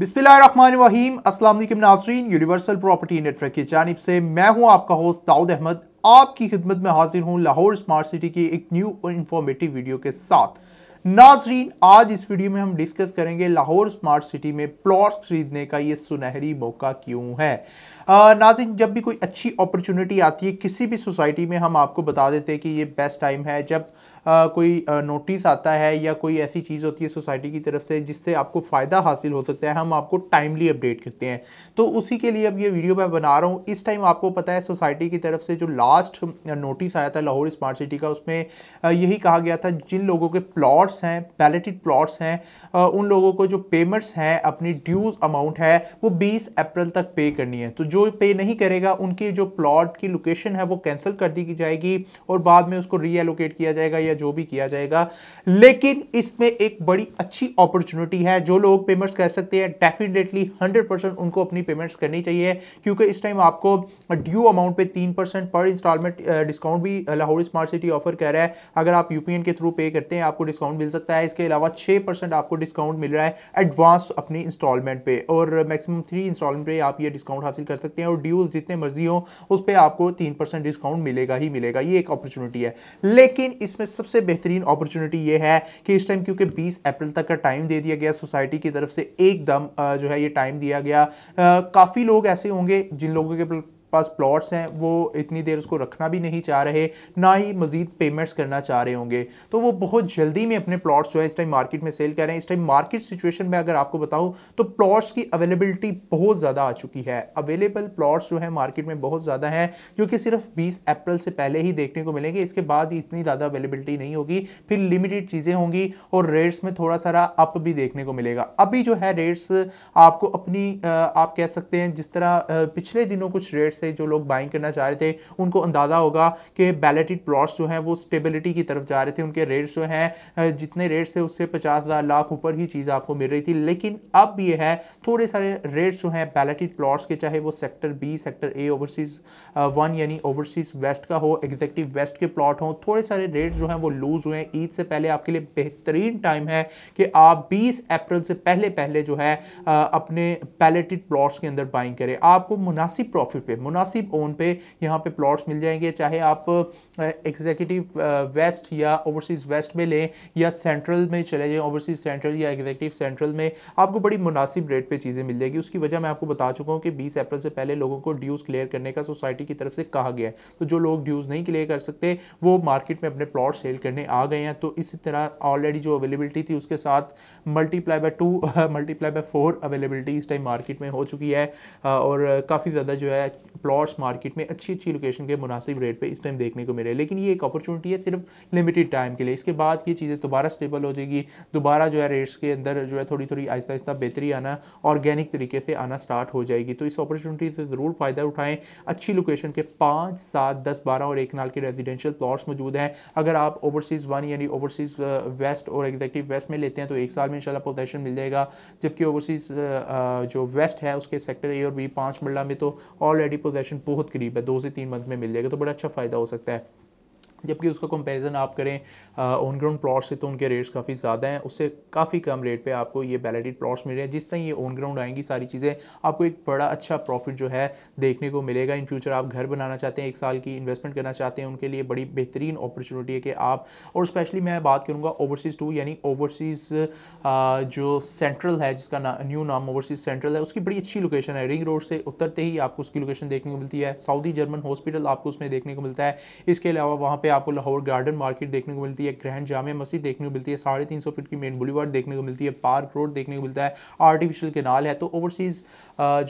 बिस्मिल्लाहिर्रहमानिर्रहीम अस्सलाम नाजरीन यूनिवर्सल प्रॉपर्टी नेटवर्क की जानब से मैं हूं आपका होस्ट दाऊद अहमद आपकी खिदमत में हाजिर हूं लाहौर स्मार्ट सिटी की एक न्यू और इन्फॉर्मेटिव वीडियो के साथ नाजरीन आज इस वीडियो में हम डिस्कस करेंगे लाहौर स्मार्ट सिटी में प्लॉट खरीदने का ये सुनहरी मौका क्यों है नाजरीन नाजिन जब भी कोई अच्छी अपॉर्चुनिटी आती है किसी भी सोसाइटी में हम आपको बता देते हैं कि ये बेस्ट टाइम है जब आ, कोई नोटिस आता है या कोई ऐसी चीज़ होती है सोसाइटी की तरफ से जिससे आपको फ़ायदा हासिल हो सकता है हम आपको टाइमली अपडेट करते हैं तो उसी के लिए अब ये वीडियो मैं बना रहा हूँ इस टाइम आपको पता है सोसाइटी की तरफ से जो लास्ट नोटिस आया था लाहौर स्मार्ट सिटी का उसमें यही कहा गया था जिन लोगों के प्लॉट्स हैं पैलेटेड प्लॉट्स हैं उन लोगों को जो पेमेंट्स हैं अपनी ड्यूज अमाउंट है वो बीस अप्रैल तक पे करनी है तो जो पे नहीं करेगा उनकी जो प्लॉट की लोकेशन है वो कैंसिल कर दी जाएगी और बाद में उसको रीएलोकेट किया जाएगा या या जो भी किया जाएगा लेकिन इसमें एक बड़ी अच्छी अपॉर्चुनिटी है जो लोग पेमेंट्स कर सकते हैं डेफिनेटली हंड्रेड उनको अपनी पेमेंट्स करनी चाहिए क्योंकि इस टाइम आपको ड्यू अमाउंट पे तीन परसेंट पर इंस्टॉलमेंट डिस्काउंट भी लाहौर स्मार्ट सिटी ऑफर कर रहा है अगर आप यूपीएन के थ्रू पे करते हैं आपको डिस्काउंट मिल सकता है इसके अलावा छः आपको डिस्काउंट मिल रहा है एडवांस अपनी इंस्टॉलमेंट पे और मैक्सिमम थ्री इंस्टॉलमेंट पे आप ये डिस्काउंट हासिल कर सकते हैं और ड्यूज जितने मर्जी हो उस पर आपको तीन डिस्काउंट मिलेगा ही मिलेगा ये एक अपॉर्चुनिटी है लेकिन इसमें सबसे बेहतरीन अपॉर्चुनिटी ये है कि इस टाइम क्योंकि 20 अप्रैल तक का टाइम दे दिया गया सोसाइटी की तरफ से एकदम जो है ये टाइम दिया गया काफ़ी लोग ऐसे होंगे जिन लोगों के पास प्लॉट्स हैं वो इतनी देर उसको रखना भी नहीं चाह रहे ना ही मजीद पेमेंट्स करना चाह रहे होंगे तो वो बहुत जल्दी में अपने प्लॉट्स जो है इस टाइम मार्केट में सेल कर रहे हैं इस टाइम मार्केट सिचुएशन में अगर आपको बताऊँ तो प्लॉट्स की अवेलेबिलिटी बहुत ज़्यादा आ चुकी है अवेलेबल प्लॉट्स जो है मार्केट में बहुत ज़्यादा हैं जो कि सिर्फ बीस अप्रैल से पहले ही देखने को मिलेंगे इसके बाद इतनी ज़्यादा अवेलेबिलिटी नहीं होगी फिर लिमिटेड चीज़ें होंगी और रेट्स में थोड़ा सारा अप भी देखने को मिलेगा अभी जो है रेट्स आपको अपनी आप कह सकते हैं जिस तरह पिछले दिनों कुछ रेट्स से जो लोग बाइंग करना चाह रहे थे उनको अंदाज़ा होगा कि बैलेटेड प्लॉट्स जो हैं वो स्टेबिलिटी की तरफ जा रहे थे उनके रेट्स जो हैं जितने रेट्स थे उससे पचास हज़ार लाख ऊपर ही चीज़ आपको मिल रही थी लेकिन अब ये है थोड़े सारे रेट्स जो हैं बैलेटेड प्लॉट्स के चाहे वो sector B sector A overseas one यानी ओवरसीज़ वेस्ट का हो एग्जेक्टिव वेस्ट के प्लॉट हों थोड़े सारे रेट्स जो हैं वो लूज़ हुए हैं ईद से पहले आपके लिए बेहतरीन टाइम है कि आप बीस अप्रैल से पहले पहले जो है अपने पैलेटेड प्लॉट्स के अंदर बाइंग करें आपको मुनासिब प्रॉफिट पे मुनासिब ओन पे यहाँ पे प्लॉट्स मिल जाएंगे चाहे आप एग्जीक्यूटिव वेस्ट या ओवरसीज़ वेस्ट में लें या सेंट्रल में चले जाएँ ओवरसीज़ सेंट्रल या एग्जीक्यूटिव सेंट्रल में आपको बड़ी मुनासिब रेट पर चीज़ें मिल जाएगी उसकी वजह मैं आपको बता चुका हूँ कि बीस अप्रैल से पहले लोगों को ड्यूज़ क्लियर करने का सोसाइटी की तरफ से कहा गया है तो जो लोग ड्यूज़ नहीं क्लियर कर सकते वो मार्केट में अपने प्लॉट सेल करने आ गए हैं तो इसी तरह ऑलरेडी जो अवेलेबिलिटी थी उसके साथ multiply by two multiply by four availability इस टाइम मार्केट में हो चुकी है और काफ़ी ज़्यादा जो है प्लॉट्स मार्केट में अच्छी अच्छी लोकेशन के मुनासिब रेट पे इस टाइम देखने को मिले लेकिन ये एक अपॉर्चुनिटी है सिर्फ लिमिटेड टाइम के लिए इसके बाद ये चीज़ें दोबारा स्टेबल हो जाएगी दोबारा जो है रेट्स के अंदर जो है थोड़ी थोड़ी आहिस्ता आहिस्ता बेहतरी आना ऑर्गेनिक तरीके से आना स्टार्ट हो जाएगी तो इस अपॉर्चुनिटी से ज़रूर फ़ायदा उठाएं अच्छी लोकेशन के पाँच सात दस बारह और एक नाल के रेजिडेंशियल प्लॉट्स मौजूद हैं अगर आप ओवरसीज़ वन यानी ओवरसीज़ वेस्ट uh, और एग्जेक्टिव वेस्ट में लेते हैं तो एक साल में इंशाल्लाह पोजेशन मिल जाएगा जबकि ओवरसीज़ uh, uh, जो वेस्ट है उसके सेक्टर ए और बी पाँच मरला में तो ऑलरेडी पोजेशन बहुत करीब है दो से तीन मंथ में मिल जाएगा तो बड़ा अच्छा फ़ायदा हो सकता है जबकि उसका कंपैरिजन आप करें ऑन ग्राउंड प्लॉट से तो उनके रेट्स काफ़ी ज़्यादा हैं उससे काफ़ी कम रेट पे आपको ये बैलेटेड प्लॉट्स मिल रहे हैं जिस तरह ये ऑन ग्राउंड आएंगी सारी चीज़ें आपको एक बड़ा अच्छा प्रॉफिट जो है देखने को मिलेगा इन फ्यूचर आप घर बनाना चाहते हैं एक साल की इन्वेस्टमेंट करना चाहते हैं उनके लिए बड़ी बेहतरीन अपॉर्चुनिटी है कि आप और स्पेशली मैं बात करूँगा ओवरसीज़ टू यानी ओवरसीज़ जो सेंट्रल है जिसका ना, न्यू नाम ओवरसीज़ सेंट्रल है उसकी बड़ी अच्छी लोकेशन है रिंग रोड से उतरते ही आपको उसकी लोकेशन देखने को मिलती है सऊदी जर्मन हॉस्पिटल आपको उसमें देखने को मिलता है इसके अलावा वहाँ पर आपको लाहौर गार्डन मार्केट देखने को मिलती है ग्रैंड जामिया मस्जिद देखने को मिलती है साढ़े तीन सौ फीट की मेन बुलीवार देखने को मिलती है पार्क रोड देखने को मिलता है आर्टिफिशियल केनाल है तो ओवरसीज़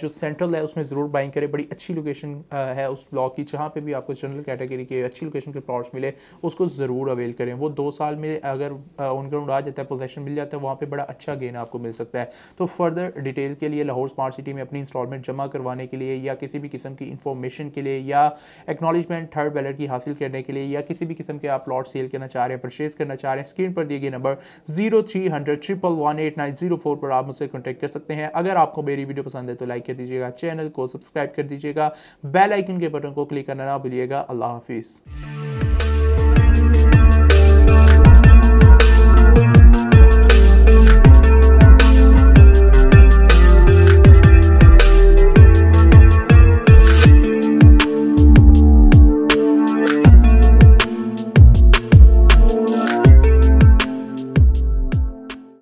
जो सेंट्रल है उसमें ज़रूर बाइंग करें बड़ी अच्छी लोकेशन है उस ब्लॉक की जहाँ पर भी आपको जनरल कैटेगरी के अच्छी लोकेशन के प्लॉट्स मिले उसको ज़रूर अवेल करें वो दो साल में अगर ऑनग्राउंड आ जाता है पोजेशन मिल जाता है वहाँ पर बड़ा अच्छा गेन आपको मिल सकता है तो फर्दर डिटेल के लिए लाहौर स्मार्ट सिटी में अपनी इंस्टॉलमेंट जमा करवाने के लिए या किसी भी किस्म की इंफॉर्मेशन के लिए या एक्नॉलेजमेंट थर्ड बैलेट की हासिल करने के लिए या किसी भी किस्म के आप प्लॉट सेल करना चाह रहे हैं परचेज करना चाह रहे हैं स्क्रीन पर दिए गए number zero three hundred triple one eight nine zero four पर आप मुझसे कॉन्टैक्ट कर सकते हैं अगर आपको मेरी वीडियो पसंद है तो लाइक कर दीजिएगा चैनल को सब्सक्राइब कर दीजिएगा बेल आइकन के बटन को क्लिक करना ना भूलिएगा अल्लाह हाफिज़